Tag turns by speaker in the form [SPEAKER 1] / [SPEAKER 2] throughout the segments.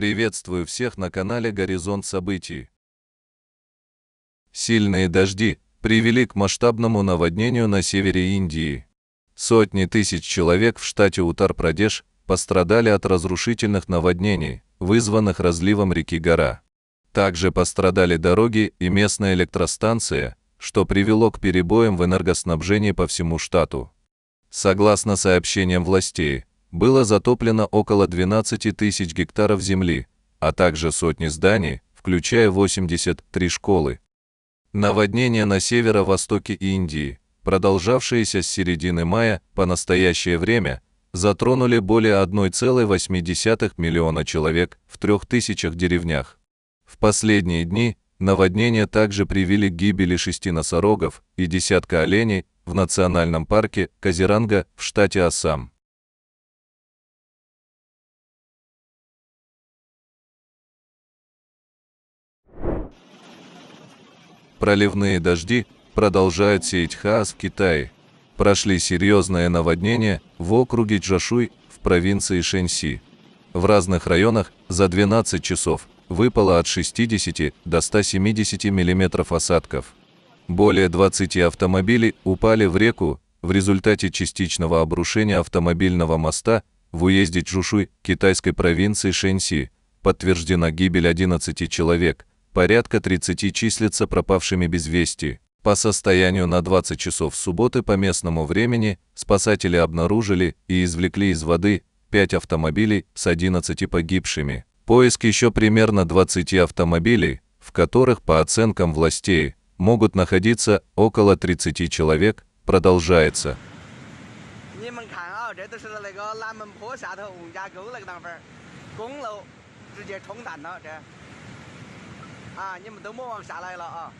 [SPEAKER 1] Приветствую всех на канале Горизонт событий. Сильные дожди привели к масштабному наводнению на севере Индии. Сотни тысяч человек в штате Утар-Прадеш пострадали от разрушительных наводнений, вызванных разливом реки Гора. Также пострадали дороги и местная электростанция, что привело к перебоям в энергоснабжении по всему штату. Согласно сообщениям властей, было затоплено около 12 тысяч гектаров земли, а также сотни зданий, включая 83 школы. Наводнение на северо-востоке Индии, продолжавшееся с середины мая по настоящее время, затронули более 1,8 миллиона человек в 3000 деревнях. В последние дни наводнения также привели к гибели шести носорогов и десятка оленей в национальном парке Казиранга в штате Ассам. проливные дожди продолжают сеять хаос в Китае. Прошли серьезное наводнение в округе Джашуй в провинции Шэньси. В разных районах за 12 часов выпало от 60 до 170 мм осадков. Более 20 автомобилей упали в реку в результате частичного обрушения автомобильного моста в уезде Чжушуй китайской провинции Шэньси. Подтверждена гибель 11 человек, порядка 30 числятся пропавшими без вести. По состоянию на 20 часов субботы по местному времени спасатели обнаружили и извлекли из воды 5 автомобилей с 11 погибшими. Поиск еще примерно 20 автомобилей, в которых, по оценкам властей, могут находиться около 30 человек, продолжается. À, nhưng mà tướng mô ông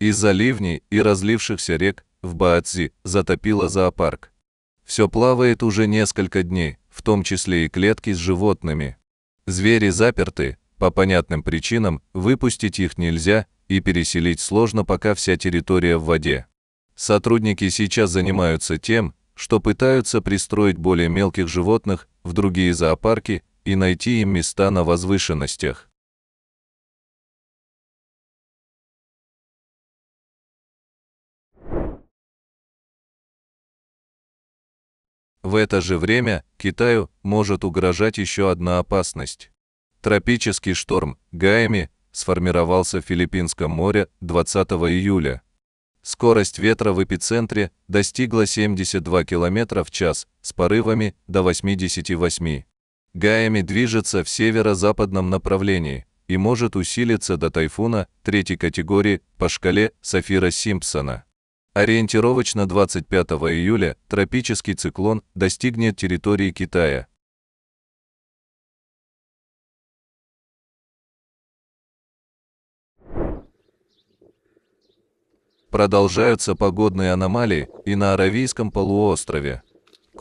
[SPEAKER 1] Из-за ливней и разлившихся рек в Баатзи затопило зоопарк. Все плавает уже несколько дней, в том числе и клетки с животными. Звери заперты, по понятным причинам выпустить их нельзя и переселить сложно, пока вся территория в воде. Сотрудники сейчас занимаются тем, что пытаются пристроить более мелких животных в другие зоопарки и найти им места на возвышенностях. В это же время Китаю может угрожать еще одна опасность. Тропический шторм Гайми сформировался в Филиппинском море 20 июля. Скорость ветра в эпицентре достигла 72 км в час с порывами до 88 Гаями движется в северо-западном направлении и может усилиться до тайфуна третьей категории по шкале Сафира Симпсона. Ориентировочно 25 июля тропический циклон достигнет территории Китая. Продолжаются погодные аномалии и на Аравийском полуострове.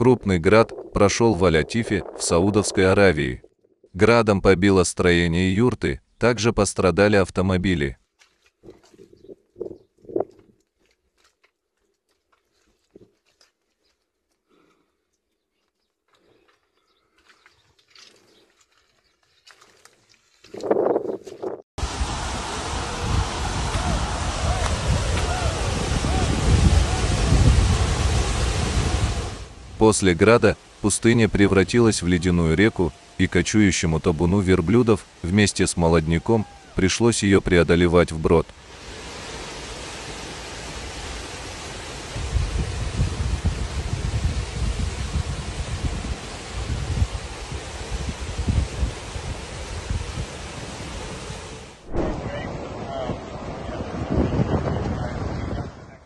[SPEAKER 1] Крупный град прошел в Алятифе в Саудовской Аравии. Градом побило строение юрты, также пострадали автомобили. После града пустыня превратилась в ледяную реку, и кочующему табуну верблюдов вместе с молодняком пришлось ее преодолевать вброд –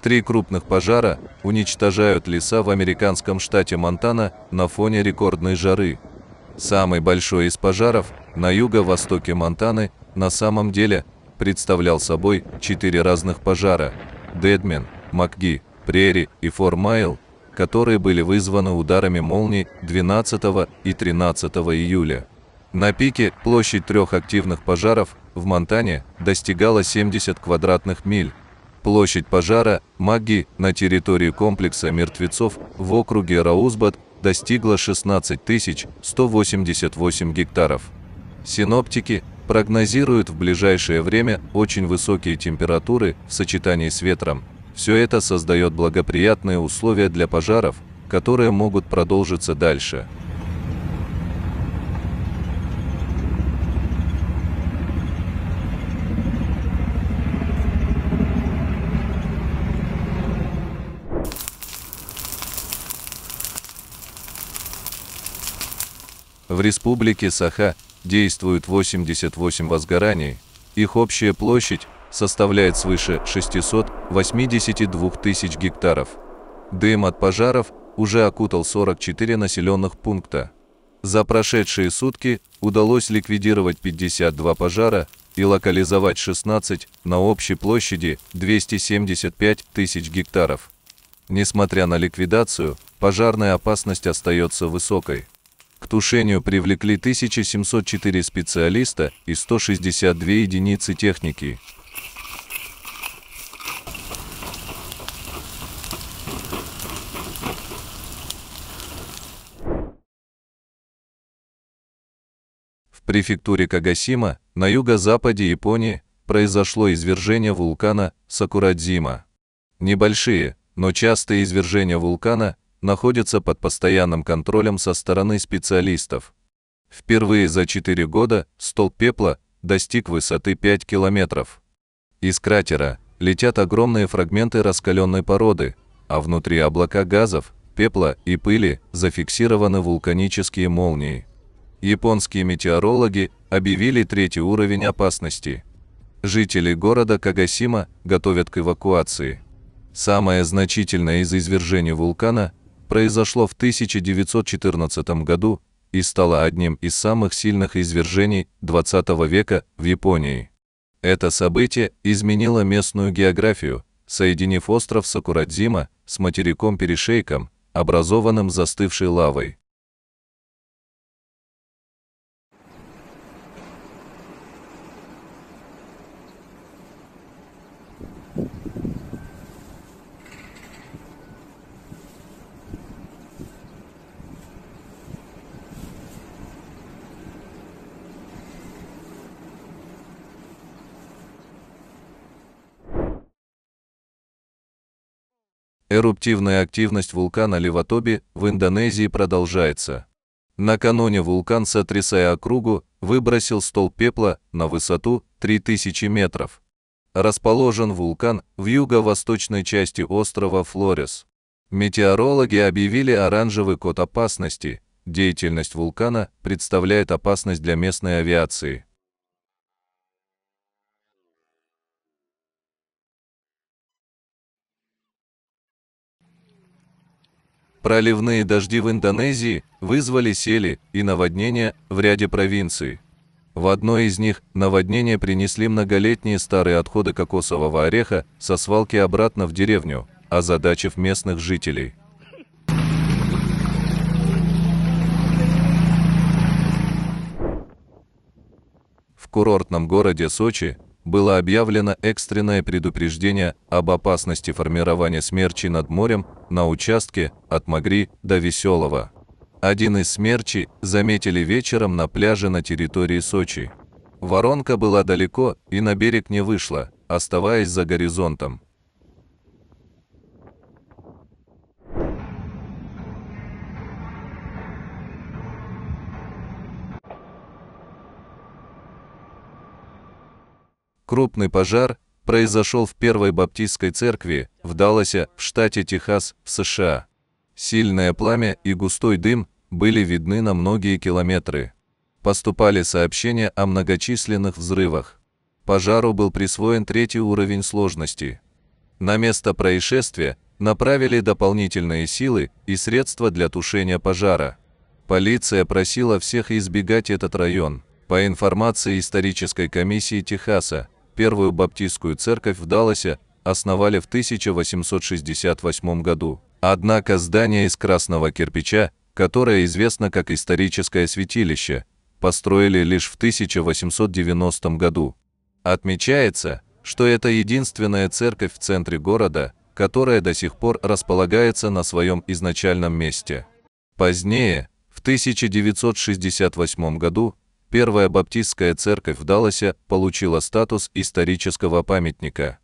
[SPEAKER 1] Три крупных пожара уничтожают леса в американском штате Монтана на фоне рекордной жары. Самый большой из пожаров на юго-востоке Монтаны на самом деле представлял собой четыре разных пожара – Дедмен, Макги, Прери и Фор Майл, которые были вызваны ударами молний 12 и 13 июля. На пике площадь трех активных пожаров в Монтане достигала 70 квадратных миль, Площадь пожара Маги на территории комплекса мертвецов в округе Раузбад достигла 16 188 гектаров. Синоптики прогнозируют в ближайшее время очень высокие температуры в сочетании с ветром. Все это создает благоприятные условия для пожаров, которые могут продолжиться дальше. республике Саха действует 88 возгораний, их общая площадь составляет свыше 682 тысяч гектаров. Дым от пожаров уже окутал 44 населенных пункта. За прошедшие сутки удалось ликвидировать 52 пожара и локализовать 16 на общей площади 275 тысяч гектаров. Несмотря на ликвидацию, пожарная опасность остается высокой – к тушению привлекли 1704 специалиста и 162 единицы техники. В префектуре Кагасима на юго-западе Японии произошло извержение вулкана Сакурадзима. Небольшие, но частые извержения вулкана находится под постоянным контролем со стороны специалистов. Впервые за 4 года столб пепла достиг высоты 5 километров. Из кратера летят огромные фрагменты раскаленной породы, а внутри облака газов, пепла и пыли зафиксированы вулканические молнии. Японские метеорологи объявили третий уровень опасности. Жители города Кагасима готовят к эвакуации. Самое значительное из извержений вулкана произошло в 1914 году и стало одним из самых сильных извержений XX века в Японии. Это событие изменило местную географию, соединив остров Сакурадзима с материком-перешейком, образованным застывшей лавой. Эруптивная активность вулкана Леватоби в Индонезии продолжается. Накануне вулкан, сотрясая округу, выбросил столб пепла на высоту 3000 метров. Расположен вулкан в юго-восточной части острова Флорес. Метеорологи объявили оранжевый код опасности. Деятельность вулкана представляет опасность для местной авиации. Проливные дожди в Индонезии вызвали сели и наводнения в ряде провинций. В одной из них наводнения принесли многолетние старые отходы кокосового ореха со свалки обратно в деревню, озадачив местных жителей. В курортном городе Сочи было объявлено экстренное предупреждение об опасности формирования смерчи над морем на участке от Магри до Веселого. Один из смерчей заметили вечером на пляже на территории Сочи. Воронка была далеко и на берег не вышла, оставаясь за горизонтом. Крупный пожар произошел в Первой Баптистской церкви в Далласе в штате Техас в США. Сильное пламя и густой дым были видны на многие километры. Поступали сообщения о многочисленных взрывах. Пожару был присвоен третий уровень сложности. На место происшествия направили дополнительные силы и средства для тушения пожара. Полиция просила всех избегать этот район. По информации исторической комиссии Техаса, Первую баптистскую церковь в Далласе основали в 1868 году. Однако здание из красного кирпича, которое известно как историческое святилище, построили лишь в 1890 году. Отмечается, что это единственная церковь в центре города, которая до сих пор располагается на своем изначальном месте. Позднее, в 1968 году, Первая баптистская церковь в Далласе получила статус исторического памятника.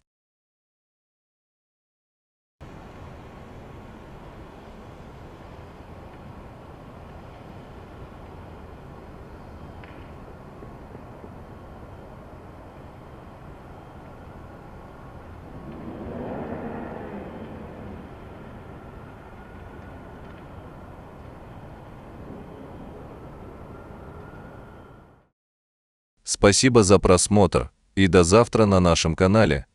[SPEAKER 1] Спасибо за просмотр и до завтра на нашем канале.